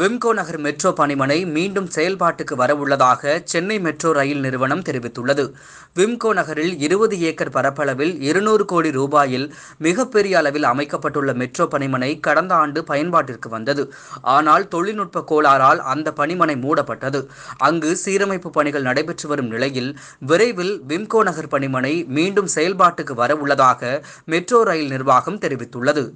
விம்கோ நகர் metro பணிமனை மீண்டும் செயல்பாட்டுக்கு வரவுள்ளதாக சென்னை மெட்ரோ ரயில் நிறுவனம் தெரிவித்துள்ளது விம்கோ நகரில் இருபது ஏக்கர் பரப்பளவில் இருநூறு கோடி ரூபாயில் மிகப்பெரிய அளவில் அமைக்கப்பட்டுள்ள மெட்ரோ பணிமனை கடந்த ஆண்டு பயன்பாட்டிற்கு வந்தது ஆனால் தொழில்நுட்ப கோளாறால் அந்த பணிமனை மூடப்பட்டது அங்கு சீரமைப்பு பணிகள் நடைபெற்று வரும் நிலையில் விரைவில் விம்கோ நகர் பணிமனை மீண்டும் செயல்பாட்டுக்கு வரவுள்ளதாக மெட்ரோ ரயில் நிர்வாகம் தெரிவித்துள்ளது